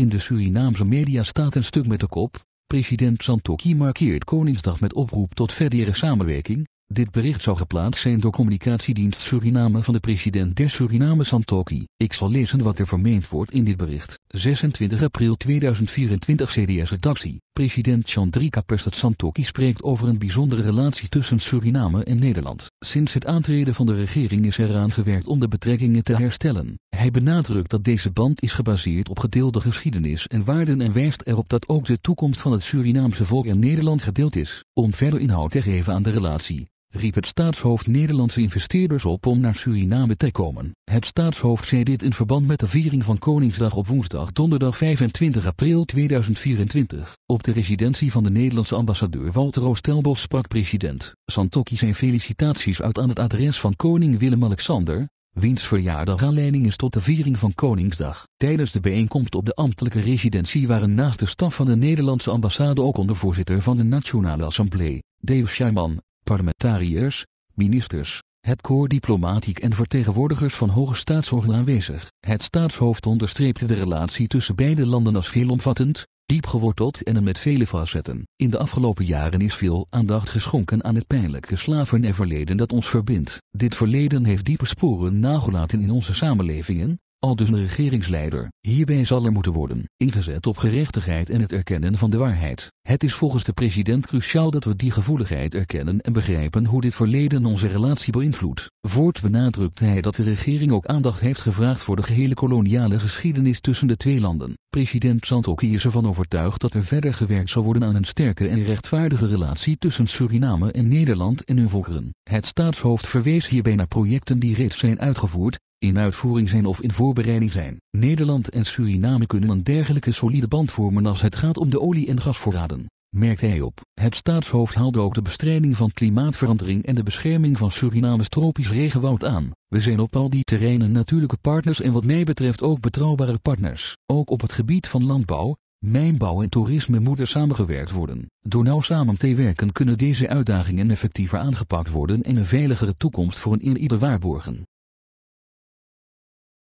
In de Surinaamse media staat een stuk met de kop, president Santokki markeert Koningsdag met oproep tot verdere samenwerking, dit bericht zal geplaatst zijn door communicatiedienst Suriname van de president der Suriname Santoki. Ik zal lezen wat er vermeend wordt in dit bericht. 26 april 2024 CDS-redactie. President Chandrika Persat Santoki spreekt over een bijzondere relatie tussen Suriname en Nederland. Sinds het aantreden van de regering is eraan gewerkt om de betrekkingen te herstellen. Hij benadrukt dat deze band is gebaseerd op gedeelde geschiedenis en waarden en wijst erop dat ook de toekomst van het Surinaamse volk en Nederland gedeeld is. Om verder inhoud te geven aan de relatie riep het staatshoofd Nederlandse investeerders op om naar Suriname te komen. Het staatshoofd zei dit in verband met de viering van Koningsdag op woensdag donderdag 25 april 2024. Op de residentie van de Nederlandse ambassadeur Walter Oostelbos sprak president Santokki zijn felicitaties uit aan het adres van koning Willem-Alexander, wiens verjaardag aanleiding is tot de viering van Koningsdag. Tijdens de bijeenkomst op de ambtelijke residentie waren naast de staf van de Nederlandse ambassade ook ondervoorzitter van de Nationale Assemblée, Deus Scheiman, parlementariërs, ministers, het koor diplomatiek en vertegenwoordigers van hoge staatsorganen aanwezig. Het staatshoofd onderstreepte de relatie tussen beide landen als veelomvattend, diep geworteld en een met vele facetten. In de afgelopen jaren is veel aandacht geschonken aan het pijnlijke slavernijverleden dat ons verbindt. Dit verleden heeft diepe sporen nagelaten in onze samenlevingen, al dus een regeringsleider. Hierbij zal er moeten worden ingezet op gerechtigheid en het erkennen van de waarheid. Het is volgens de president cruciaal dat we die gevoeligheid erkennen en begrijpen hoe dit verleden onze relatie beïnvloedt. Voort benadrukt hij dat de regering ook aandacht heeft gevraagd voor de gehele koloniale geschiedenis tussen de twee landen. President Santokki is ervan overtuigd dat er verder gewerkt zal worden aan een sterke en rechtvaardige relatie tussen Suriname en Nederland en hun volkeren. Het staatshoofd verwees hierbij naar projecten die reeds zijn uitgevoerd, in uitvoering zijn of in voorbereiding zijn. Nederland en Suriname kunnen een dergelijke solide band vormen als het gaat om de olie- en gasvoorraden, merkt hij op. Het staatshoofd haalde ook de bestrijding van klimaatverandering en de bescherming van Surinames tropisch regenwoud aan. We zijn op al die terreinen natuurlijke partners en wat mij betreft ook betrouwbare partners. Ook op het gebied van landbouw, Mijnbouw en toerisme moeten samengewerkt worden. Door nauw samen te werken kunnen deze uitdagingen effectiever aangepakt worden en een veiligere toekomst voor een ieder waarborgen.